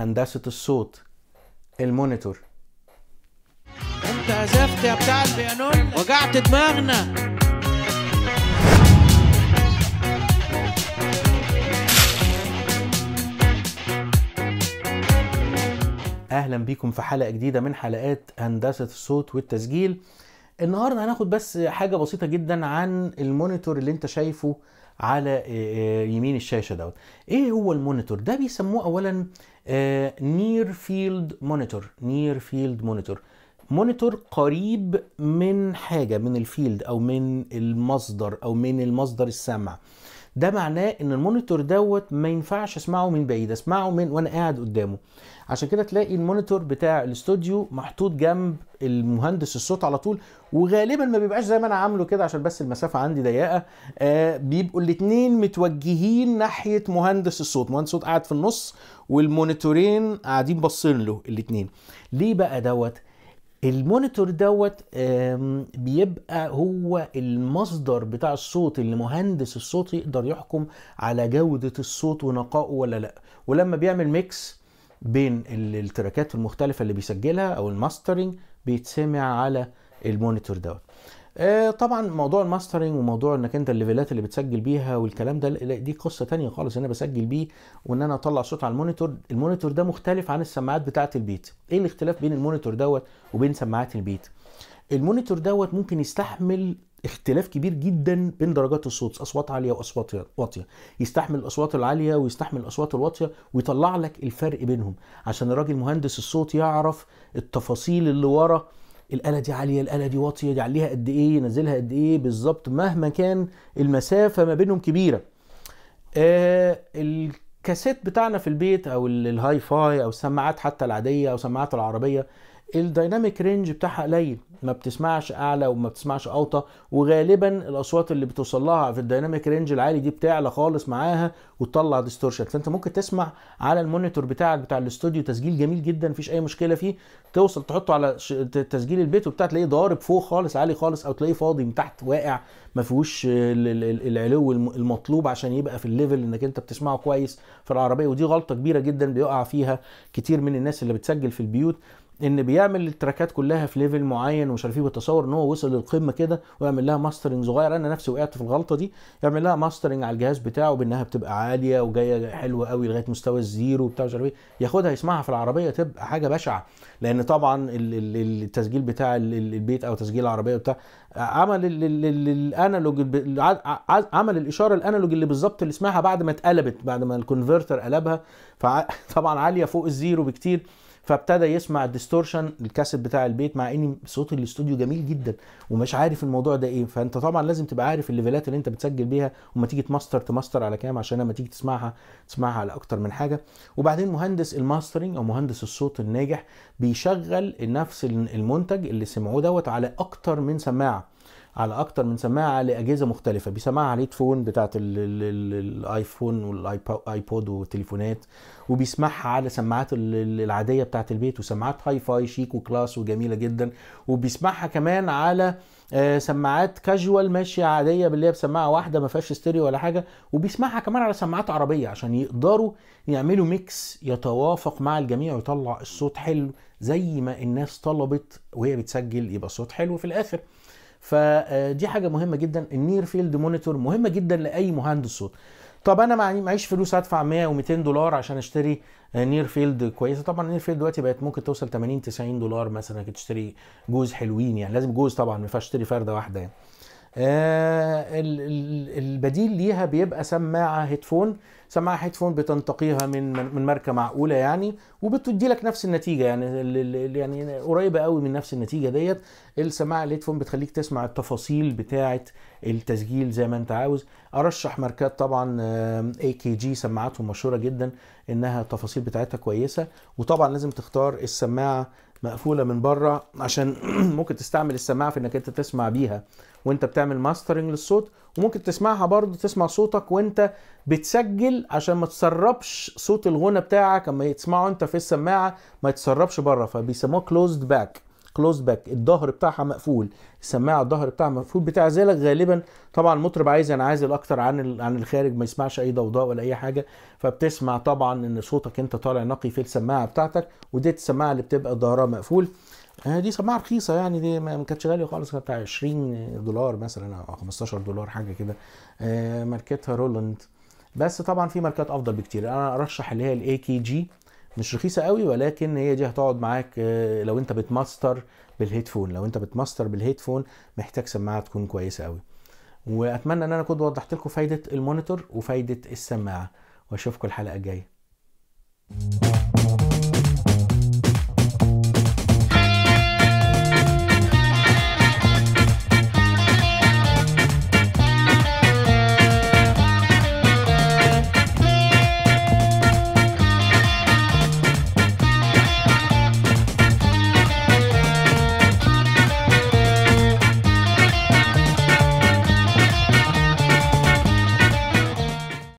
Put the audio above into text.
هندسه الصوت المونيتور انت عزفت يا بتاع البيانون وجعت دماغنا اهلا بيكم في حلقه جديده من حلقات هندسه الصوت والتسجيل النهارده هناخد بس حاجه بسيطه جدا عن المونيتور اللي انت شايفه على آه، آه، يمين الشاشه دوت ايه هو المونيتور ده بيسموه اولا نير فيلد مونيتور نير فيلد مونيتور مونيتور قريب من حاجه من الفيلد او من المصدر او من المصدر السمع آه ده معناه ان المونيتور دوت ما ينفعش اسمعه من بعيد اسمعه من وانا قاعد قدامه عشان كده تلاقي المونيتور بتاع الاستوديو محطوط جنب المهندس الصوت على طول وغالبا ما بيبقاش زي ما انا عامله كده عشان بس المسافه عندي ضيقه آه بيبقوا الاثنين متوجهين ناحيه مهندس الصوت مهندس الصوت قاعد في النص والمونيتورين قاعدين باصين له الاثنين ليه بقى دوت المونيتور دوت بيبقى هو المصدر بتاع الصوت اللي مهندس الصوت يقدر يحكم على جودة الصوت ونقائه ولا لا ولما بيعمل ميكس بين التراكات المختلفة اللي بيسجلها او الماسترنج بيتسمع على المونيتور دوت آه، طبعا موضوع الماسترنج وموضوع انك انت الليفلات اللي بتسجل بيها والكلام ده لا دي قصه تانية خالص انا بسجل بيه وان انا اطلع صوت على المونيتور المونيتور ده مختلف عن السماعات بتاعه البيت ايه الاختلاف بين المونيتور دوت وبين سماعات البيت المونيتور دوت ممكن يستحمل اختلاف كبير جدا بين درجات الصوت اصوات عاليه واصوات واطيه يستحمل الاصوات العاليه ويستحمل الاصوات الواطيه ويطلع لك الفرق بينهم عشان الراجل مهندس الصوت يعرف التفاصيل اللي ورا الاله دي عاليه الاله دي واطيه دي عليها قد ايه ينزلها قد ايه بالظبط مهما كان المسافه ما بينهم كبيره آه الكاسيت بتاعنا في البيت او الهاي فاي او السماعات حتى العاديه او سماعات العربيه الدايناميك رينج بتاعها قليل ما بتسمعش اعلى وما بتسمعش اوطى وغالبا الاصوات اللي بتوصل لها في الدايناميك رينج العالي دي بتعلى خالص معاها وتطلع ديستورشن فانت ممكن تسمع على المونيتور بتاعك بتاع الاستوديو تسجيل جميل جدا مفيش اي مشكله فيه توصل تحطه على تسجيل البيت وبتاع تلاقيه ضارب فوق خالص عالي خالص او تلاقيه فاضي من تحت واقع ما فيهوش العلو المطلوب عشان يبقى في الليفل انك انت بتسمعه كويس في العربيه ودي غلطه كبيره جدا بيقع فيها كتير من الناس اللي بتسجل في البيوت ان بيعمل التراكات كلها في ليفل معين ومش عارف ايه والتصور ان هو وصل للقمه كده ويعمل لها ماسترنج صغير انا نفسي وقعت في الغلطه دي يعمل لها ماسترنج على الجهاز بتاعه بانها بتبقى عاليه وجايه حلوه قوي لغايه مستوى الزيرو وبتاع مش عارف ايه ياخدها يسمعها في العربيه تبقى حاجه بشعه لان طبعا التسجيل بتاع البيت او تسجيل العربيه بتاع عمل الانالوج عمل الاشاره الانالوج اللي بالظبط اللي سمعها بعد ما اتقلبت بعد ما الكونفرتر قلبها فطبعا عاليه فوق الزيرو بكتير فابتدى يسمع الديستورشن الكاسيت بتاع البيت مع ان صوت الاستوديو جميل جدا ومش عارف الموضوع ده ايه فانت طبعا لازم تبقى عارف الليفلات اللي انت بتسجل بيها وما تيجي تماستر تماستر على كام عشان لما تيجي تسمعها تسمعها على اكتر من حاجه وبعدين مهندس الماسترنج او مهندس الصوت الناجح بيشغل نفس المنتج اللي سمعوه دوت على اكتر من سماعه على اكتر من سماعه لاجهزه مختلفه بيسمعها على فون بتاعه الايفون والايبود والتليفونات وبيسمعها على سماعات العاديه بتاعه البيت وسماعات هاي فاي شيك وكلاس وجميله جدا وبيسمعها كمان على آه، سماعات كاجوال ماشيه عاديه باللي هي بسماعه واحده ما فيهاش ستيريو ولا حاجه وبيسمعها كمان على سماعات عربيه عشان يقدروا يعملوا ميكس يتوافق مع الجميع ويطلع الصوت حلو زي ما الناس طلبت وهي بتسجل يبقى الصوت حلو في الاخر فدي حاجه مهمه جدا النير فيلد مونيتور مهمه جدا لاي مهندس صوت طب انا معيش فلوس ادفع 100 و200 دولار عشان اشتري نير فيلد كويسه طبعا نير فيلد دلوقتي بقت ممكن توصل 80 90 دولار مثلا انك تشتري جوز حلوين يعني لازم جوز طبعا ما ينفعش تشتري فرده واحده يعني آه، البديل ليها بيبقى سماعه هيدفون سماعه هيدفون بتنتقيها من من ماركه معقوله يعني وبتدي لك نفس النتيجه يعني يعني قريبه قوي من نفس النتيجه ديت السماعه الهيدفون بتخليك تسمع التفاصيل بتاعه التسجيل زي ما انت عاوز ارشح ماركات طبعا اي كي جي سماعاتهم مشهوره جدا انها التفاصيل بتاعتها كويسه وطبعا لازم تختار السماعه مقفوله من بره عشان ممكن تستعمل السماعه في انك انت تسمع بيها وانت بتعمل ماسترنج للصوت وممكن تسمعها برضه تسمع صوتك وانت بتسجل عشان ما تسربش صوت الغنى بتاعك اما يتسمعه انت في السماعه ما يتسربش بره فبيسموه كلوزد باك كلوز باك الظهر بتاعها مقفول السماعه الظهر بتاعها مقفول بتعزلك غالبا طبعا المطرب عايز ينعزل اكتر عن عن الخارج ما يسمعش اي ضوضاء ولا اي حاجه فبتسمع طبعا ان صوتك انت طالع نقي في السماعه بتاعتك ودي السماعه اللي بتبقى ظهرها مقفول آه، دي سماعه رخيصه يعني دي ما كانتش غاليه خالص كانت 20 دولار مثلا او 15 دولار حاجه كده آه، ماركتها رولاند بس طبعا في ماركات افضل بكتير انا ارشح اللي هي الاي كي جي مش رخيصه قوي ولكن هي دي هتقعد معاك آه، لو انت بتماستر بالهيدفون لو انت بتماستر بالهيدفون محتاج سماعه تكون كويسه قوي واتمنى ان انا كنت وضحت لكم فايده المونيتور وفايده السماعه واشوفكم الحلقه الجايه